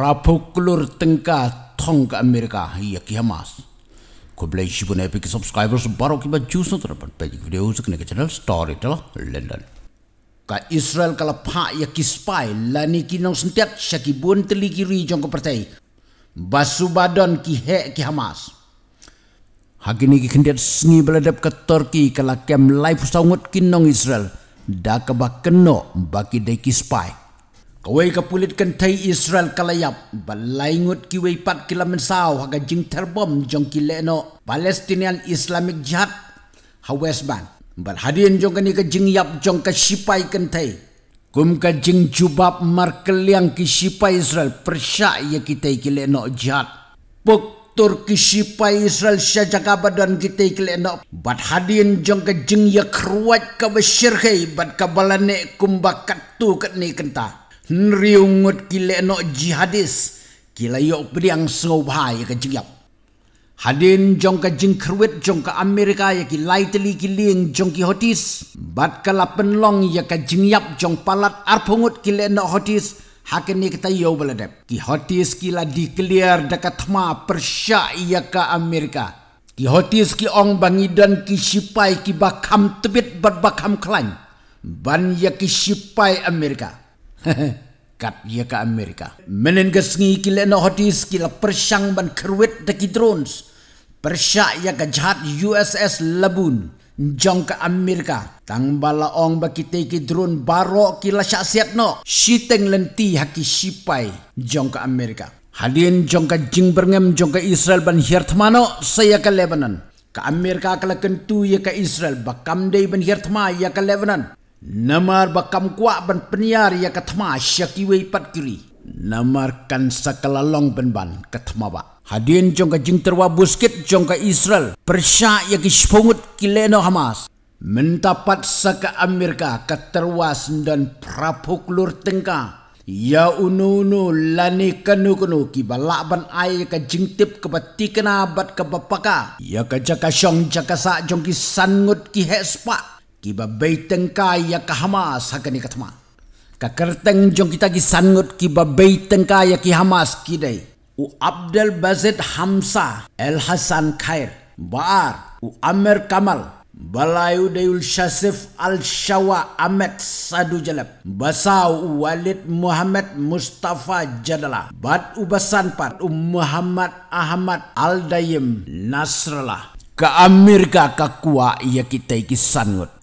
rapoklur tengka thong ke Amerika iya ki Hamas kublai shibun epic subscribers baro ki ba juice no tarpan video usuk ke channel story to London ka Israel kala pha iya ki spy lani ki nong sentiat shakibun teli ki ri jong ko pertai basu badon ki he ki Hamas Hakini ki kendiat sengi beladap ke Turki kala kem live sangut kinong Israel. ke ba keno baki deki spy. Kawai kapulit kentai Israel kalayap balaingut kiwai pat kila mensaw haga jing terbom jong kileno Palestinian Islamic Jihad hawesman bal hadian jong kani ka jing yap jong ka kan kentai kum ka jing jubab yang ki sipai Israel persya ya kitai kileno jihad Puk tur ki Israel syajaka badan kitai kileno bat hadian jong ka jing ya kruat ka besyirhai bat kabalane kumbakat tu kat ni kentah nriungut kile no jihadis kila yok beriang so bahaya ka jingyap hadin jong ka jing kerwit jong ka amerika ya ki laiteli ki ling jong ki hotis bat kala penlong ya ka yap jong palat arpungut kile no hotis hakeni kita yo baladep ki hotis kila declare dekat ma persya ya ka amerika ki hotis ki ong bangidan ki sipai ki bakam tebit bat bakam klan ban ya ki sipai amerika kat ye ka Amerika. Menen gas ngi kile no hotis kila persang ban kerwet deki drones. Persya ya ka jahat USS Labun. Jong ka Amerika. Tang bala ong ba kita drone baro kila siat no. Shiteng lenti haki sipai jong ka Amerika. hadien jong ka jingberngem jong ka Israel ban hirtmano saya ka Lebanon. Ka Amerika kala kentu ya ka Israel bakam dei ban hirtma ya ka Lebanon. Namar bakam kuak ban peniar ya katma syakiwe pat kiri. Namar kan sakalalong ban ban katma ba. Hadin jongka jing terwa buskit jongka Israel. Persya ya kishpungut kileno Hamas. Mentapat saka Amerika keterwas dan prapuk lur tengka. Ya unu lani kanu kanu ki balak ban ay ya jingtip ka bat Ya kajaka syong jaka sak jongki sangut ki hespak kibabai ba beiteng kaya ka hakani katma ka jong kita ki kibabai ki ba beiteng kaya u abdel bazet hamsa el hasan khair baar u amer kamal Balayu Dayul Shasif Al Shawa Ahmed Sadu Jalab Basau Walid Muhammad Mustafa Jadala bat Ubasan Pat u Muhammad Ahmad Al Dayim Nasrallah Ke Amerika kakua ia kita iki